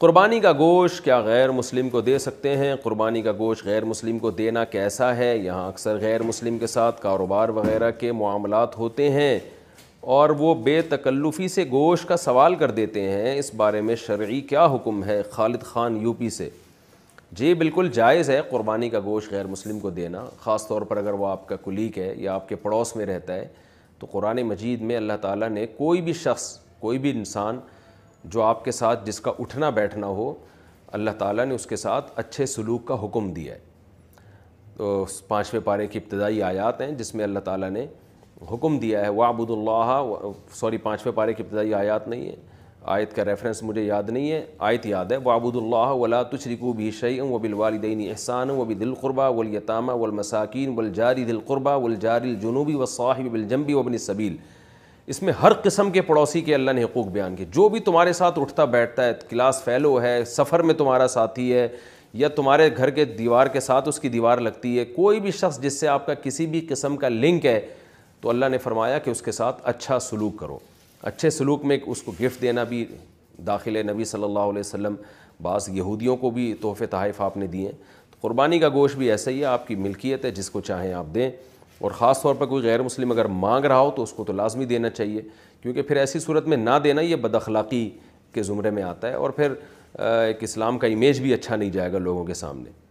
कुर्बानी का गोश्त क्या गैर मुस्लिम को दे सकते हैं कुर्बानी का गोश्त गैर मुस्लिम को देना कैसा है यहाँ अक्सर गैर मुस्लिम के साथ कारोबार वगैरह के मामला होते हैं और वो बेतकल्लुफ़ी से गोश्त का सवाल कर देते हैं इस बारे में शर्य क्या हुक्म है खालिद ख़ान यूपी से जी बिल्कुल जायज़ है कुरबानी का गोश्त गैर मुस्लिम को देना ख़ास तौर पर अगर वह आपका कुलीक है या आपके पड़ोस में रहता है तो कुरान मजीद में अल्लाह ताली ने कोई भी शख्स कोई भी इंसान जो आपके साथ जिसका उठना बैठना हो अल्लाह ताला ने उसके साथ अच्छे सलूक का हुक्म दिया है तो पाँचवें पारे की इब्तदाई आयात हैं जिसमें अल्लाह ताला ने हुक्म दिया है वह वाबुदुल्ला सॉरी पाँचवें पारे की इब्तदाई आयात नहीं है आयत का रेफरेंस मुझे याद नहीं है आयत याद है वाबुदुल्ला वला तुशरिकू भी शई व बिलवालदेन एहसान व बिलकुरबा वलयतामा वलमसाकिन वलजारी दिलकुरबा वलजारिलजुनूबी व साहिब बिलजम्बी वबन सबील इसमें हर किस्म के पड़ोसी के अल्लाह ने हकूक बयान किए जो भी तुम्हारे साथ उठता बैठता है क्लास फैलो है सफ़र में तुम्हारा साथी है या तुम्हारे घर के दीवार के साथ उसकी दीवार लगती है कोई भी शख्स जिससे आपका किसी भी किस्म का लिंक है तो अल्लाह ने फरमाया कि उसके साथ अच्छा सलूक करो अच्छे सलूक में उसको गिफ्ट देना भी दाखिल नबी सल्लल्लाहु अलैहि बास यहूदियों को भी तोहफ़े तहफ़ आपने दिए तो क़ुरबानी का गोश भी ऐसा ही है आपकी मिल्कियत है जिसको चाहें आप दें और ख़ास तौर पर कोई गैर मुस्लिम अगर मांग रहा हो तो उसको तो लाजमी देना चाहिए क्योंकि फिर ऐसी सूरत में ना देना ये बदखलाक़ी के ज़ुमरे में आता है और फिर एक इस्लाम का इमेज भी अच्छा नहीं जाएगा लोगों के सामने